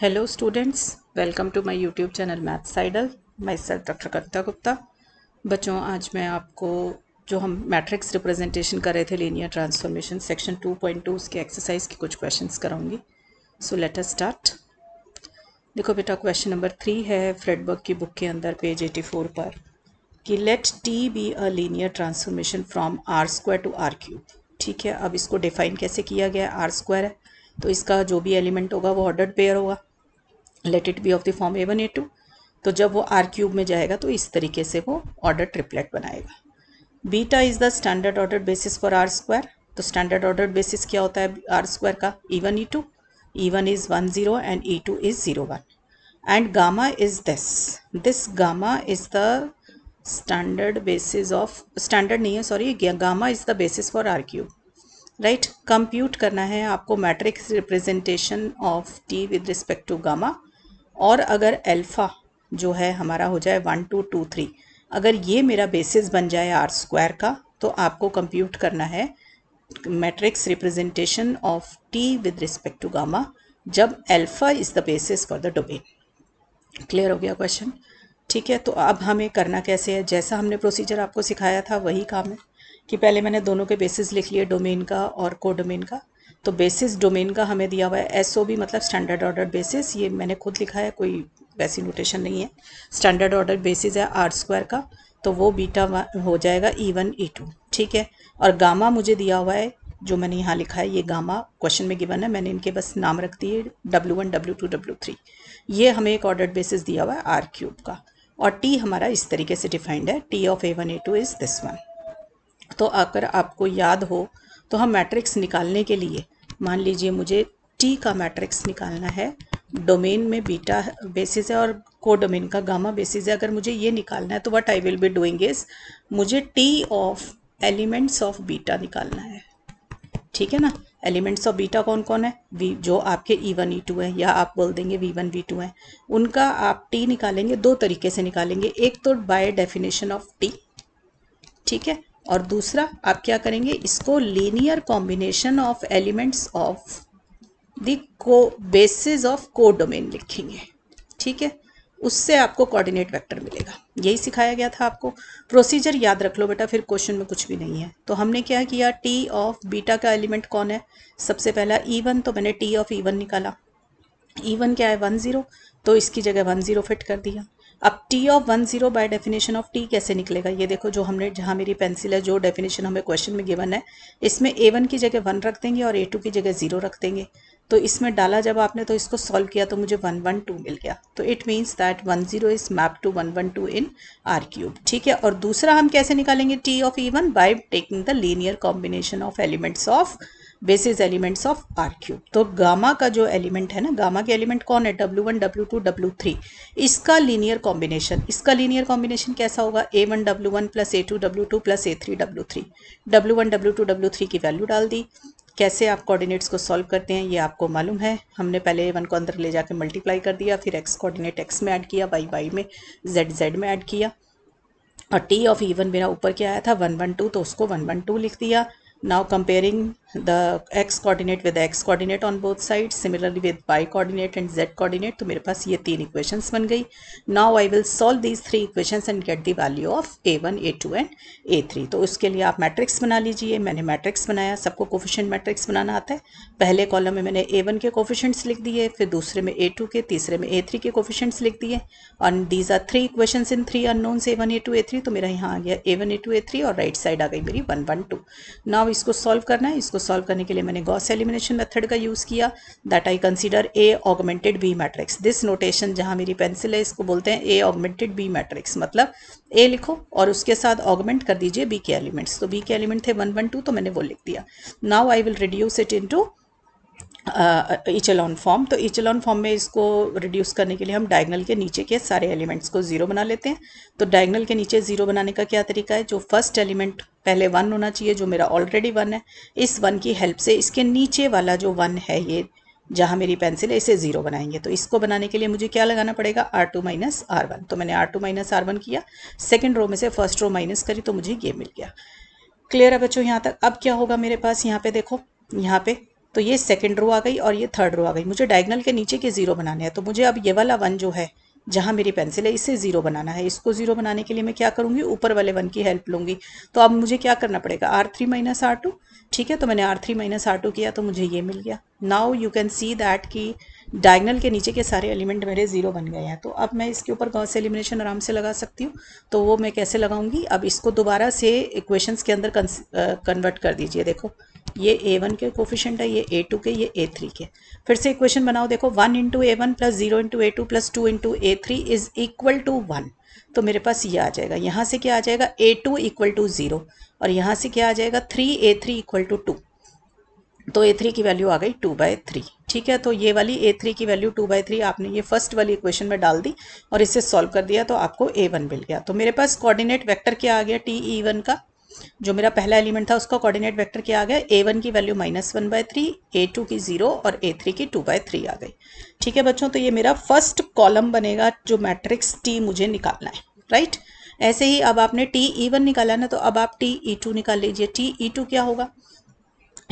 Hello students welcome to my YouTube channel maths idol myself doctor Kavita Gupta बच्चों आज मैं आपको जो हम मैट्रिक्स रिप्रेजेंटेशन कर रहे थे लीनियर ट्रांसफॉर्मेशन सेक्शन 2.2 उसके एक्सरसाइज के कुछ क्वेश्चंस कराऊंगी सो लेट अस स्टार्ट देखो बेटा क्वेश्चन नंबर थ्री है फ्रेडबर्ग की बुक के अंदर पेज एटी पर कि let T be a linear transformation from R square to R cube ठीक है अब इसको डिफाइन कैसे किया गया आर स्क्वायर है तो इसका जो भी एलिमेंट होगा वो ऑर्डर्ड पेयर होगा let it be of the form A one A two तो जब वो आर क्यूब में जाएगा तो इस तरीके से वो ऑर्डर ट्रिपलेट बनाएगा beta is the standard order basis for R square तो स्टैंडर्ड ऑर्डर बेसिस क्या होता है आर स्क्वायर का E one E two E one is one zero and E two is zero one and gamma is this this gamma is the standard basis of standard नहीं है sorry gamma is the basis for R cube right compute करना है आपको matrix representation of T with respect to gamma और अगर alpha जो है हमारा हो जाए वन टू टू थ्री अगर ये मेरा बेसिस बन जाए आर स्क्वायर का तो आपको कंप्यूट करना है matrix representation of T with respect to gamma जब alpha is the basis for the domain clear हो गया क्वेश्चन ठीक है तो अब हमें करना कैसे है जैसा हमने प्रोसीजर आपको सिखाया था वही काम है कि पहले मैंने दोनों के बेसिस लिख लिए डोमेन का और कोडोमेन का तो बेसिस डोमेन का हमें दिया हुआ है एस ओ बी मतलब स्टैंडर्ड ऑर्डर बेसिस ये मैंने खुद लिखा है कोई वैसी नोटेशन नहीं है स्टैंडर्ड ऑर्डर बेसिस है आर स्क्वायर का तो वो बीटा हो जाएगा ई वन ई टू ठीक है और गामा मुझे दिया हुआ है जो मैंने यहाँ लिखा है ये गामा क्वेश्चन में गिवन है मैंने इनके बस नाम रख दिए W one W two W three ये हमें एक ऑर्डर बेसिस दिया हुआ है आर क्यूब का और टी हमारा इस तरीके से डिफाइंड है T of A one A two is this one तो अगर आपको याद हो तो हम मैट्रिक्स निकालने के लिए मान लीजिए मुझे टी का मैट्रिक्स निकालना है डोमेन में बीटा बेसिस है और को डोमेन का गामा बेसिस है अगर मुझे ये निकालना है तो what I will be doing is मुझे T of elements of beta निकालना है ठीक है ना एलिमेंट्स ऑफ बीटा कौन कौन है वी जो आपके ई वन ई टू है या आप बोल देंगे वी वन वी टू है उनका आप टी निकालेंगे दो तरीके से निकालेंगे एक तो बाय डेफिनेशन ऑफ टी ठीक है और दूसरा आप क्या करेंगे इसको linear combination of elements of the को बेसिस ऑफ को डोमेन लिखेंगे ठीक है उससे आपको कोऑर्डिनेट वेक्टर मिलेगा यही सिखाया गया था आपको प्रोसीजर याद रख लो बेटा फिर क्वेश्चन में कुछ भी नहीं है तो हमने क्या किया टी ऑफ बीटा का एलिमेंट कौन है सबसे पहला ई e वन तो मैंने टी ऑफ ई वन निकाला ई e वन क्या है वन ज़ीरो तो इसकी जगह वन ज़ीरो फिट कर दिया अब T of one zero by definition of T कैसे निकलेगा ये देखो जो हमने जहाँ मेरी पेंसिल है जो डेफिनेशन हमें क्वेश्चन में गिवन है इसमें ए वन की जगह वन रख देंगे और ए टू की जगह ज़ीरो रख देंगे तो इसमें डाला जब आपने तो इसको सॉल्व किया तो मुझे वन वन टू मिल गया तो it means that one zero is map to one one two in R cube ठीक है और दूसरा हम कैसे निकालेंगे T of E one by taking the linear combination of elements of basis elements of R cube तो gamma का जो एलिमेंट है ना गामा के एलिमेंट कौन है W one W two W three इसका लीनियर कॉम्बिनेशन इसका लीनियर कॉम्बिनेशन कैसा होगा A one W one plus A two W two plus A three W three W one W two W three की value डाल दी कैसे आप coordinates को सॉल्व करते हैं ये आपको मालूम है हमने पहले ए वन को अंदर ले जाके मल्टीप्लाई कर दिया फिर एक्स कोऑर्डिनेट एक्स में ऐड किया वाई वाई में जेड जेड में ऐड किया और टी ऑफ ई वन मेरा ऊपर क्या आया था वन वन टू तो उसको वन वन टू लिख दिया now comparing the x coordinate with the x coordinate on both sides similarly with y coordinate and z coordinate तो मेरे पास ये तीन equations बन गई now I will solve these three equations and get the value of a1 a2 and a3 तो उसके लिए आप मैट्रिक्स बना लीजिए मैंने मैट्रिक्स बनाया सबको कोफिशेंट मैट्रिक्स बनाना आता है पहले कॉलम में मैंने a1 के कोफिशेंट्स लिख दिए फिर दूसरे में a2 के तीसरे में a3 के कोफिशेंट्स लिख दिए और these are three equations in three unknowns a1 a2 a3 तो मेरा यहाँ आ गया a1 a2 a3 और राइट right साइड आ गई मेरी वन वन टू नाव इसको सॉल्व करना है इसको सॉल्व करने के लिए मैंने गॉस एलिमिनेशन मेथड का यूज़ किया that I consider A augmented B matrix this notation जहाँ मेरी पेंसिल है इसको बोलते हैं ए ऑगमेंटेड बी मैट्रिक्स मतलब ए लिखो और उसके साथ ऑगमेंट कर दीजिए बी के एलिमेंट्स तो बी के एलिमेंट थे वन वन टू तो मैंने वो लिख दिया now I will reduce it into echelon form तो इचलॉन फॉर्म में इसको रिड्यूस करने के लिए हम डायगनल के नीचे के सारे एलिमेंट्स को ज़ीरो बना लेते हैं तो डायगनल के नीचे ज़ीरो बनाने का क्या तरीका है जो फर्स्ट एलिमेंट पहले वन होना चाहिए जो मेरा ऑलरेडी वन है इस वन की हेल्प से इसके नीचे वाला जो वन है ये जहाँ मेरी पेंसिल है इसे ज़ीरो बनाएंगे तो इसको बनाने के लिए मुझे क्या लगाना पड़ेगा R two minus R one तो मैंने R two minus R one किया सेकेंड रो में से फर्स्ट रो माइनस करी तो मुझे ये मिल गया क्लियर है बच्चों यहाँ तक अब क्या होगा मेरे पास यहाँ पे देखो यहाँ पे तो ये सेकेंड रो आ गई और ये थर्ड रो आ गई मुझे डायगनल के नीचे के ज़ीरो बनाने हैं तो मुझे अब ये वाला वन जो है जहाँ मेरी पेंसिल है इसे ज़ीरो बनाना है इसको ज़ीरो बनाने के लिए मैं क्या करूँगी ऊपर वाले वन की हेल्प लूँगी तो अब मुझे क्या करना पड़ेगा R three minus R two ठीक है तो मैंने R three minus R two किया तो मुझे ये मिल गया now you can see that की डायगनल के नीचे के सारे एलिमेंट मेरे ज़ीरो बन गए हैं तो अब मैं इसके ऊपर गॉस एलिमिनेशन आराम से लगा सकती हूँ तो वो मैं कैसे लगाऊंगी अब इसको दोबारा से इक्वेशंस के अंदर कन्वर्ट कर दीजिए देखो ये ए वन के कोफिशेंट है ये ए टू के ये ए थ्री के फिर से इक्वेशन बनाओ देखो one into A one plus zero into A two plus two into A three is equal to one तो मेरे पास ये आ जाएगा यहाँ से क्या आ जाएगा A two equal to zero और यहाँ से क्या आ जाएगा three A three equal to two तो ए थ्री की वैल्यू आ गई टू बाय थ्री ठीक है तो ये वाली ए थ्री की वैल्यू टू बाय थ्री आपने ये फर्स्ट वाली इक्वेशन में डाल दी और इसे सॉल्व कर दिया तो आपको ए वन मिल गया तो मेरे पास कोऑर्डिनेट वेक्टर क्या आ गया टी ई वन का जो मेरा पहला एलिमेंट था उसका कोऑर्डिनेट वेक्टर क्या आ गया ए वन की value minus one by three A two की ज़ीरो और ए थ्री की टू बाय थ्री आ गई ठीक है बच्चों तो ये मेरा फर्स्ट कॉलम बनेगा जो मैट्रिक्स टी मुझे निकालना है राइट ऐसे ही अब आपने टी ई वन निकाला ना तो अब आप टी ई टू निकाल लीजिए टी ई टू क्या होगा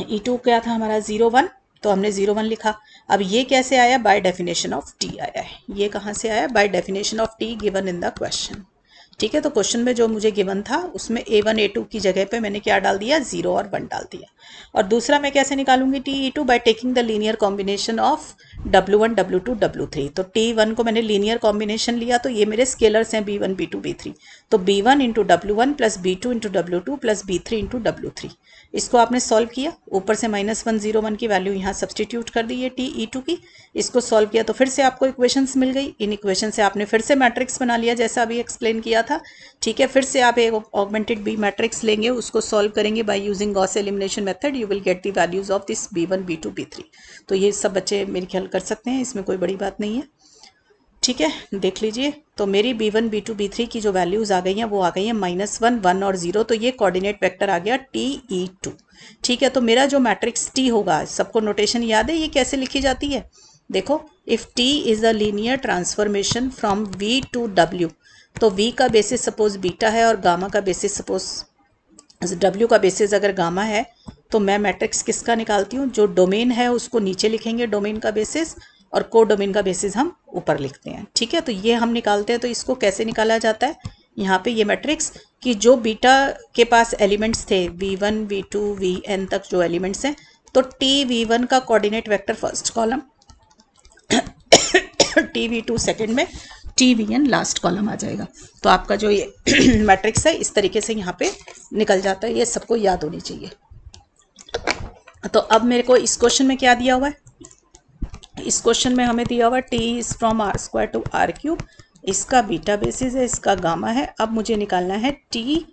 ई e टू क्या था हमारा ज़ीरो वन तो हमने ज़ीरो वन लिखा अब ये कैसे आया बाय डेफिनेशन ऑफ टी आया है ये कहाँ से आया by definition of T given in the question ठीक है तो क्वेश्चन में जो मुझे गिवन था उसमें ए वन ए टू की जगह पे मैंने क्या डाल दिया ज़ीरो और वन डाल दिया और दूसरा मैं कैसे निकालूंगी T E two by taking the linear combination of W one W two W three तो टी वन को मैंने लीनियर कॉम्बिनेशन लिया तो ये मेरे स्केलर्स हैं B one B two B three तो B one into W one plus B two into W two plus B three into W three इसको आपने सॉल्व किया ऊपर से माइनस वन जीरो वन की वैल्यू यहाँ सब्सटीट्यूट कर दी है टी ई टू की इसको सॉल्व किया तो फिर से आपको इक्वेशंस मिल गई इन इक्वेशन से आपने फिर से मैट्रिक्स बना लिया जैसा अभी एक्सप्लेन किया था ठीक है फिर से आप एक ऑगमेंटेड बी मैट्रिक्स लेंगे उसको सॉल्व करेंगे by using Gauss elimination method you will get the values of this B one B two B three तो ये सब बच्चे मेरे ख्याल कर सकते हैं इसमें कोई बड़ी बात नहीं है ठीक है देख लीजिए तो मेरी B one B two B three की जो वैल्यूज़ आ गई हैं वो आ गई हैं माइनस वन वन और ज़ीरो तो ये कोऑर्डिनेट वेक्टर आ गया टी ई टू ठीक है तो मेरा जो मैट्रिक्स टी होगा सबको नोटेशन याद है ये कैसे लिखी जाती है देखो if T is a linear transformation from V to W तो वी का बेसिस सपोज बीटा है और गामा का बेसिस सपोज डब्ल्यू का बेसिस अगर गामा है तो मैं मैट्रिक्स किसका निकालती हूँ जो डोमेन है उसको नीचे लिखेंगे डोमेन का बेसिस और डोमेन का बेसिस हम ऊपर लिखते हैं ठीक है तो ये हम निकालते हैं तो इसको कैसे निकाला जाता है यहाँ पे ये मैट्रिक्स कि जो बीटा के पास एलिमेंट्स थे V one V two V N तक जो एलिमेंट्स हैं तो टी वी वन का coordinate vector first column T V two second में T V N last column आ जाएगा तो आपका जो ये मैट्रिक्स है इस तरीके से यहाँ पे निकल जाता है ये सबको याद होनी चाहिए तो अब मेरे को इस क्वेश्चन में क्या दिया हुआ है इस क्वेश्चन में हमें दिया हुआ T is from R square to R cube इसका बीटा बेसिस है इसका गामा है अब मुझे निकालना है टी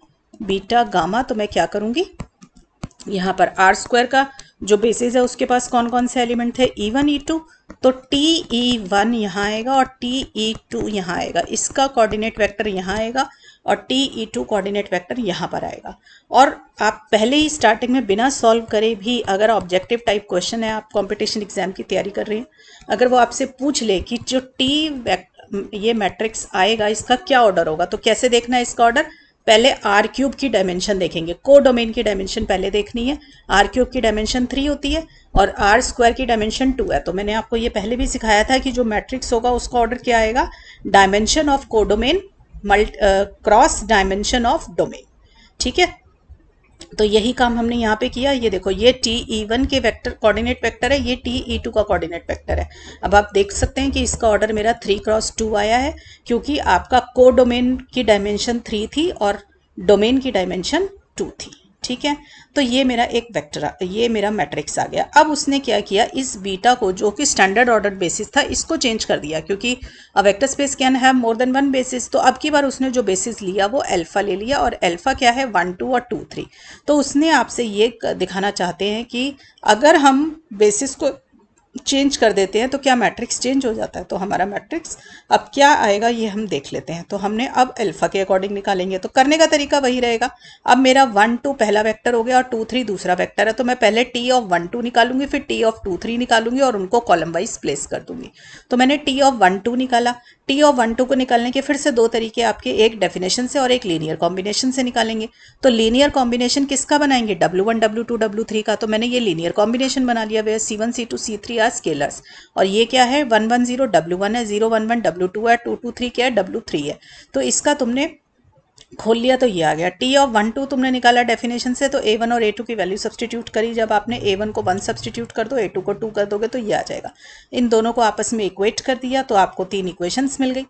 बीटा गामा तो मैं क्या करूँगी यहाँ पर आर स्क्वायर का जो बेसिस है उसके पास कौन कौन से एलिमेंट थे ई वन ई टू तो टी ई वन यहाँ आएगा और टी ई टू यहाँ आएगा इसका कोऑर्डिनेट वेक्टर यहाँ आएगा और T E two coordinate vector यहाँ पर आएगा और आप पहले ही स्टार्टिंग में बिना सॉल्व करे भी अगर ऑब्जेक्टिव टाइप क्वेश्चन है आप कंपटीशन एग्जाम की तैयारी कर रहे हैं अगर वो आपसे पूछ ले कि जो टी ये मैट्रिक्स आएगा इसका क्या ऑर्डर होगा तो कैसे देखना है इसका ऑर्डर पहले आर क्यूब की डायमेंशन देखेंगे को डोमेन की डायमेंशन पहले देखनी है आर क्यूब की डायमेंशन थ्री होती है और आर स्क्वायर की डायमेंशन टू है तो मैंने आपको ये पहले भी सिखाया था कि जो मैट्रिक्स होगा उसका ऑर्डर क्या आएगा dimension of codomain cross dimension of domain ठीक है तो यही काम हमने यहाँ पे किया ये देखो ये टी ई वन के वेक्टर कोऑर्डिनेट वेक्टर है ये टी ई टू का कोऑर्डिनेट वेक्टर है अब आप देख सकते हैं कि इसका ऑर्डर मेरा थ्री क्रॉस टू आया है क्योंकि आपका को डोमेन की डायमेंशन थ्री थी और डोमेन की डायमेंशन टू थी ठीक है तो ये मेरा एक वेक्टर ये मेरा मैट्रिक्स आ गया अब उसने क्या किया इस बीटा को जो कि स्टैंडर्ड ऑर्डर बेसिस था इसको चेंज कर दिया क्योंकि a vector space can have more than one basis तो अब की बार उसने जो बेसिस लिया वो अल्फा ले लिया और अल्फा क्या है वन टू और टू थ्री तो उसने आपसे ये दिखाना चाहते हैं कि अगर हम बेसिस को चेंज कर देते हैं तो क्या मैट्रिक्स चेंज हो जाता है तो हमारा मैट्रिक्स अब क्या आएगा ये हम देख लेते हैं तो हमने अब अल्फ़ा के अकॉर्डिंग निकालेंगे तो करने का तरीका वही रहेगा अब मेरा वन टू पहला वेक्टर हो गया और टू थ्री दूसरा वेक्टर है तो मैं पहले टी ऑफ वन टू निकालूंगी फिर टी ऑफ टू थ्री निकालूंगी और उनको कॉलम वाइज प्लेस कर दूंगी तो मैंने टी ऑफ वन टू निकाला टी ऑफ वन टू को निकालने के फिर से दो तरीके आपके एक डेफिनेशन से और एक लीनियर कॉम्बिनेशन से निकालेंगे तो लीनियर कॉम्बिनेशन किसका बनाएंगे W one W two W three का तो मैंने ये लीनियर कॉम्बिनेशन बना लिया वे C one C two C three या स्केलर्स और ये क्या है one one zero W one है zero one one W two है टू टू थ्री क्या है डब्ल्यू थ्री है तो इसका तुमने खोल लिया तो ये आ गया टी ऑफ वन टू तुमने निकाला डेफिनेशन से तो ए वन और ए टू की वैल्यू सब्सटीट्यूट करी जब आपने ए वन को वन सब्सटीट्यूट कर दो ए टू को टू कर दोगे तो ये आ जाएगा इन दोनों को आपस में इक्वेट कर दिया तो आपको तीन इक्वेशंस मिल गई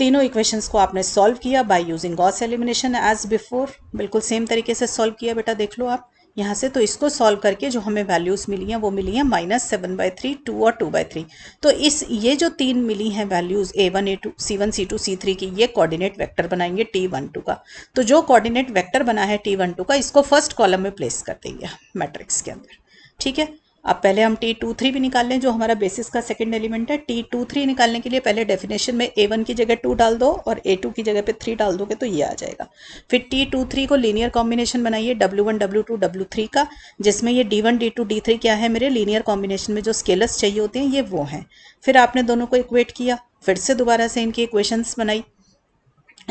तीनों इक्वेशंस को आपने सॉल्व किया by using Gauss elimination as before बिल्कुल सेम तरीके से सॉल्व किया बेटा देख लो आप यहाँ से तो इसको सॉल्व करके जो हमें वैल्यूज़ मिली हैं वो मिली हैं minus seven by three two और टू बाई थ्री तो इस ये जो तीन मिली हैं values A one A two C one C two C three की ये कोऑर्डिनेट वेक्टर बनाएंगे टी वन टू का तो जो कोऑर्डिनेट वेक्टर बना है टी वन टू का इसको फर्स्ट कॉलम में प्लेस कर देंगे मैट्रिक्स के अंदर ठीक है अब पहले हम टी टू थ्री भी निकाल लें जो हमारा बेसिस का सेकंड एलिमेंट है टी टू थ्री निकालने के लिए पहले डेफिनेशन में ए वन की जगह टू डाल दो और ए टू की जगह पे थ्री डाल दोगे तो ये आ जाएगा फिर टी टू थ्री को लीनियर कॉम्बिनेशन बनाइए W one W two W three का जिसमें ये D one D two D three क्या है मेरे लीनियर कॉम्बिनेशन में जो स्केलर्स चाहिए होते हैं ये वो हैं फिर आपने दोनों को इक्वेट किया फिर से दोबारा से इनकी इक्वेशंस बनाई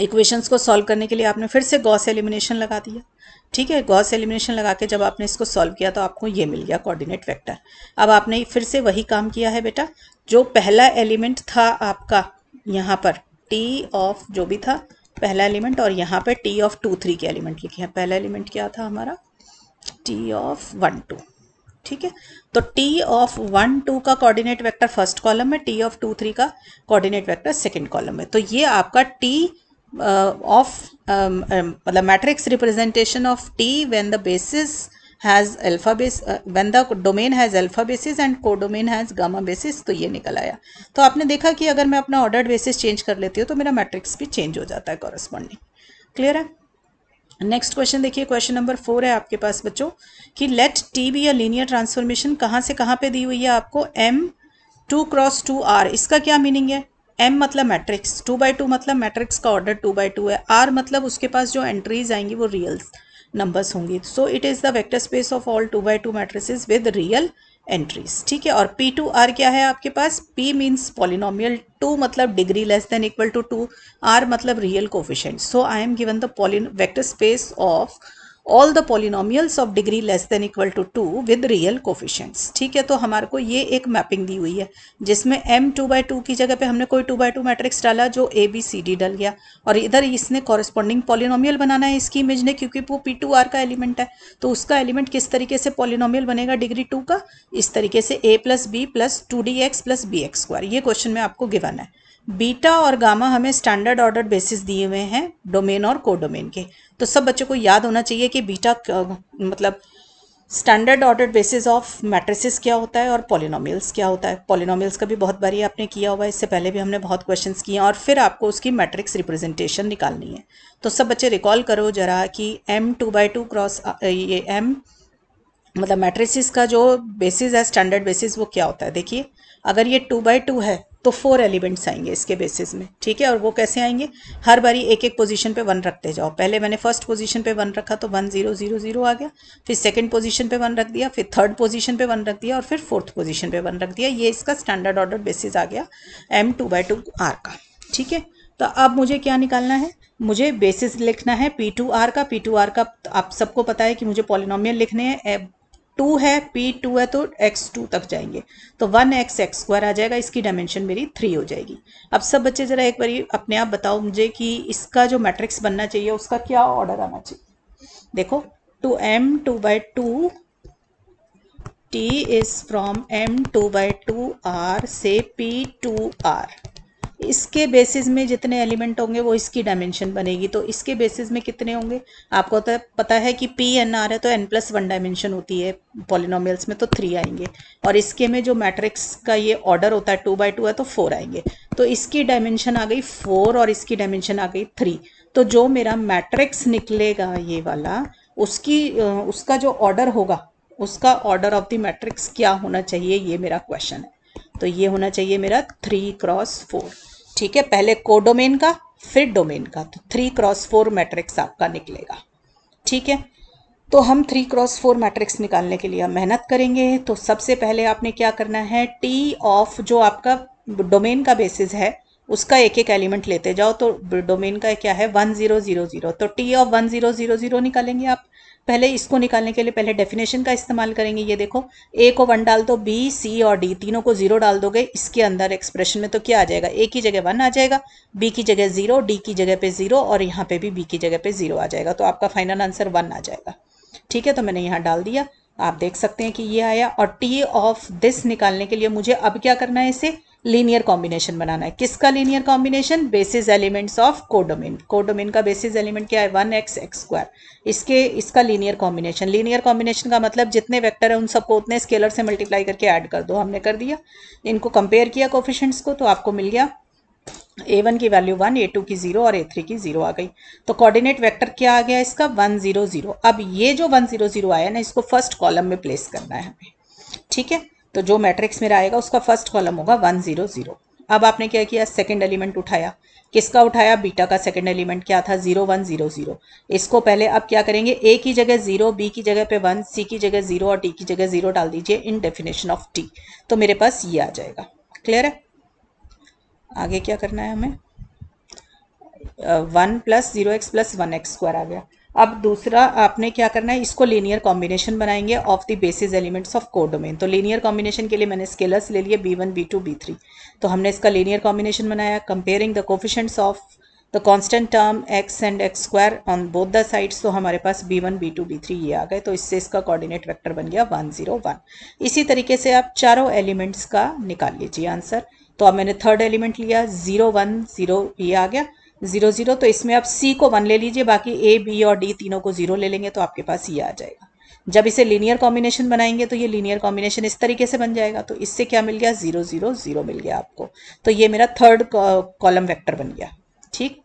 इक्वेशंस को सॉल्व करने के लिए आपने फिर से गॉस एलिमिनेशन लगा दिया ठीक है गॉस एलिमिनेशन लगा के जब आपने इसको सॉल्व किया तो आपको ये मिल गया कोऑर्डिनेट वेक्टर अब आपने फिर से वही काम किया है बेटा जो पहला एलिमेंट था आपका यहाँ पर टी ऑफ जो भी था पहला एलिमेंट और यहाँ पर टी ऑफ टू थ्री के एलिमेंट लिखे हैं पहला एलिमेंट क्या था हमारा टी ऑफ वन टू ठीक है तो टी ऑफ वन टू का कोऑर्डिनेट वेक्टर फर्स्ट कॉलम में टी ऑफ टू थ्री का कोऑर्डिनेट वेक्टर सेकंड कॉलम में तो ये आपका टी ऑफ मतलब matrix representation of T when the basis has alpha base when the domain has alpha basis and codomain has codomain basis तो ये निकल आया तो आपने देखा कि अगर मैं अपना ऑर्डर बेसिस चेंज कर लेती हूँ तो मेरा मैट्रिक्स भी चेंज हो जाता है कॉरस्पॉन्डिंग क्लियर है नेक्स्ट क्वेश्चन देखिए क्वेश्चन नंबर फोर है आपके पास बच्चों कि let T be a linear transformation कहाँ से कहाँ पे दी हुई है आपको M two cross two R इसका क्या मीनिंग है एम मतलब मैट्रिक्स टू बाई टू मतलब मैट्रिक्स का ऑर्डर टू बाई टू है आर मतलब उसके पास जो एंट्रीज आएंगी वो रियल नंबर्स होंगी so it is the vector space of all two by two matrices with real entries ठीक है और पी टू आर क्या है आपके पास पी मीन्स पॉलिनोमियल टू मतलब degree less than equal to two R मतलब real coefficient so I am given the polynomial vector space of all the polynomials of degree less than equal to two with real coefficients ठीक है तो हमारे को ये एक mapping दी हुई है जिसमें एम टू बाई टू की जगह पे हमने कोई टू बाई टू मैट्रिक्स डाला जो ए बी सी डी डल गया और इधर इसने कॉरस्पॉन्डिंग पोलिनोमियल बनाना है इसकी इमेज ने क्योंकि वो पी टू आर का एलिमेंट है तो उसका एलिमेंट किस तरीके से पोलिनोमियल बनेगा डिग्री टू का इस तरीके से A plus B plus two D X plus B X square ये क्वेश्चन में आपको गिवन है बीटा और गामा हमें स्टैंडर्ड ऑर्डर बेसिस दिए हुए हैं डोमेन और कोडोमेन के तो सब बच्चों को याद होना चाहिए कि बीटा मतलब standard order basis of matrices क्या होता है और पॉलिनॉमियल्स क्या होता है पॉलिनॉमियल्स का भी बहुत बारी आपने किया हुआ है इससे पहले भी हमने बहुत क्वेश्चंस किए और फिर आपको उसकी मैट्रिक्स रिप्रेजेंटेशन निकालनी है तो सब बच्चे रिकॉल करो जरा कि M two by two cross ये एम मतलब मैट्रिसिस का जो बेसिस है स्टैंडर्ड बेसिस वो क्या होता है देखिए अगर ये टू बाई टू है तो फोर एलिमेंट्स आएंगे इसके बेसिस में ठीक है और वो कैसे आएंगे हर बारी एक एक पोजीशन पे वन रखते जाओ पहले मैंने फर्स्ट पोजीशन पे वन रखा तो वन जीरो जीरो जीरो आ गया फिर सेकंड पोजीशन पे वन रख दिया फिर थर्ड पोजीशन पे वन रख दिया और फिर फोर्थ पोजीशन पे वन रख दिया ये इसका स्टैंडर्ड ऑर्डर बेसिस आ गया M two by two R का ठीक है तो अब मुझे क्या निकालना है मुझे बेसिस लिखना है पी टू आर का पी टू आर का आप सबको पता है कि मुझे पॉलिनोमियल लिखने हैं टू है पी टू है तो एक्स टू तक जाएंगे तो वन एक्स एक्स स्क्वायर आ जाएगा इसकी डायमेंशन मेरी थ्री हो जाएगी अब सब बच्चे ज़रा एक बार अपने आप बताओ मुझे कि इसका जो मैट्रिक्स बनना चाहिए उसका क्या ऑर्डर आना चाहिए देखो two M two by two T is from M two by two R से पी टू आर इसके बेसिस में जितने एलिमेंट होंगे वो इसकी डायमेंशन बनेगी तो इसके बेसिस में कितने होंगे आपको तो पता है कि पी एन आर है तो एन प्लस वन डायमेंशन होती है पॉलिनोमियल्स में तो थ्री आएंगे और इसके में जो मैट्रिक्स का ये ऑर्डर होता है टू बाई टू है तो फोर आएंगे तो इसकी डायमेंशन आ गई फोर और इसकी डायमेंशन आ गई थ्री तो जो मेरा मैट्रिक्स निकलेगा ये वाला उसकी उसका जो ऑर्डर होगा उसका ऑर्डर ऑफ द मैट्रिक्स क्या होना चाहिए ये मेरा क्वेश्चन है तो ये होना चाहिए मेरा थ्री क्रॉस फोर ठीक है पहले कोडोमेन का फिर डोमेन का तो थ्री क्रॉस फोर मैट्रिक्स आपका निकलेगा ठीक है तो हम थ्री क्रॉस फोर मैट्रिक्स निकालने के लिए मेहनत करेंगे तो सबसे पहले आपने क्या करना है टी ऑफ जो आपका डोमेन का बेसिस है उसका एक एक एलिमेंट लेते जाओ तो डोमेन का क्या है वन ज़ीरो ज़ीरो ज़ीरो तो T of one zero zero zero निकालेंगे आप पहले इसको निकालने के लिए पहले डेफिनेशन का इस्तेमाल करेंगे ये देखो ए को वन डाल दो बी सी और डी तीनों को जीरो डाल दोगे इसके अंदर एक्सप्रेशन में तो क्या आ जाएगा ए की जगह वन आ जाएगा बी की जगह जीरो डी की जगह पे जीरो और यहाँ पे भी बी की जगह पे जीरो आ जाएगा तो आपका फाइनल आंसर वन आ जाएगा ठीक है तो मैंने यहाँ डाल दिया आप देख सकते हैं कि ये आया और टी ऑफ दिस निकालने के लिए मुझे अब क्या करना है इसे लीनियर कॉम्बिनेशन बनाना है किसका linear combination basis elements of codomain codomain का बेसिस एलिमेंट क्या है वन एक्स एक्स स्क्वायर इसके इसका लीनियर कॉम्बिनेशन लीनियर कॉम्बिनेशन का मतलब जितने वेक्टर है उन सबको उतने स्केलर से मल्टीप्लाई करके ऐड कर दो हमने कर दिया इनको कंपेयर किया कोफिशेंट्स को तो आपको मिल गया ए वन की वैल्यू वन ए टू की जीरो और ए थ्री की जीरो आ गई तो कोऑर्डिनेट वेक्टर क्या आ गया इसका वन जीरो जीरो अब ये जो वन जीरो जीरो आया ना इसको फर्स्ट कॉलम में प्लेस करना है हमें ठीक है तो जो मैट्रिक्स मेरा आएगा उसका फर्स्ट कॉलम होगा वन ज़ीरो ज़ीरो अब आपने क्या किया सेकंड एलिमेंट उठाया किसका उठाया बीटा का सेकंड एलिमेंट क्या था जीरो वन जीरो जीरो इसको पहले आप क्या करेंगे ए की जगह जीरो बी की जगह पे वन सी की जगह जीरो और टी की जगह जीरो डाल दीजिए इन डेफिनेशन ऑफ टी तो मेरे पास ये आ जाएगा क्लियर है आगे क्या करना है हमें one plus zero X plus one X square आ गया अब दूसरा आपने क्या करना है इसको लीनियर कॉम्बिनेशन बनाएंगे of the basis elements of codomain तो लीनियर कॉम्बिनेशन के लिए मैंने स्केलर्स ले लिए B one B two B three तो हमने इसका लीनियर कॉम्बिनेशन बनाया comparing the coefficients of the constant term X and X square on both the sides तो हमारे पास B one B two B three ये आ गए तो इससे इसका कॉर्डिनेट वैक्टर बन गया वन जीरो वन इसी तरीके से आप चारों एलिमेंट्स का निकाल लीजिए आंसर तो अब मैंने थर्ड एलिमेंट लिया जीरो वन जीरो ये आ गया ज़ीरो ज़ीरो तो इसमें आप सी को वन ले लीजिए बाकी ए बी और डी तीनों को ज़ीरो ले लेंगे तो आपके पास ये आ जाएगा जब इसे लीनियर कॉम्बिनेशन बनाएंगे तो ये लीनियर कॉम्बिनेशन इस तरीके से बन जाएगा तो इससे क्या मिल गया ज़ीरो ज़ीरो ज़ीरो मिल गया आपको तो ये मेरा थर्ड कॉलम वेक्टर बन गया ठीक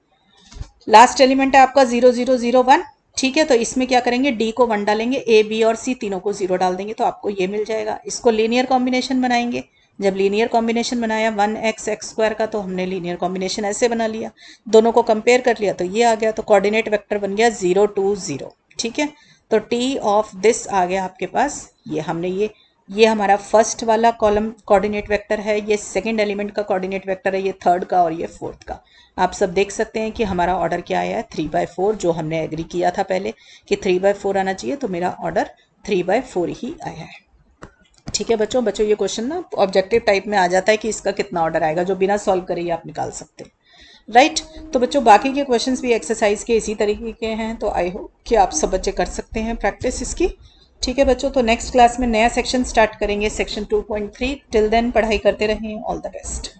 लास्ट एलिमेंट है आपका ज़ीरो ज़ीरो ज़ीरो वन ठीक है तो इसमें क्या करेंगे डी को वन डालेंगे ए बी और सी तीनों को ज़ीरो डाल देंगे तो आपको ये मिल जाएगा इसको लीनियर कॉम्बिनेशन बनाएंगे जब लीनियर कॉम्बिनेशन बनाया वन एक्स एक्स स्क्वायर का तो हमने लीनियर कॉम्बिनेशन ऐसे बना लिया दोनों को कंपेयर कर लिया तो ये आ गया तो कोऑर्डिनेट वेक्टर बन गया ज़ीरो टू ज़ीरो ठीक है तो टी ऑफ दिस आ गया आपके पास ये हमने ये ये हमारा फर्स्ट वाला कॉलम कोऑर्डिनेट वेक्टर है ये सेकेंड एलिमेंट का कॉर्डिनेट वैक्टर है ये थर्ड का और ये फोर्थ का आप सब देख सकते हैं कि हमारा ऑर्डर क्या आया है थ्री बाय फोर जो हमने एग्री किया था पहले कि थ्री बाय फोर आना चाहिए तो मेरा ऑर्डर थ्री बाय फोर ही आया है ठीक है बच्चों बच्चों ये क्वेश्चन ना ऑब्जेक्टिव टाइप में आ जाता है कि इसका कितना ऑर्डर आएगा जो बिना सॉल्व करे आप निकाल सकते हैं राइट right? तो बच्चों बाकी के क्वेश्चंस भी एक्सरसाइज के इसी तरीके के हैं तो आई होप कि आप सब बच्चे कर सकते हैं प्रैक्टिस इसकी ठीक है बच्चों तो नेक्स्ट क्लास में नया सेक्शन स्टार्ट करेंगे सेक्शन 2.3 टिल देन पढ़ाई करते रहें ऑल द बेस्ट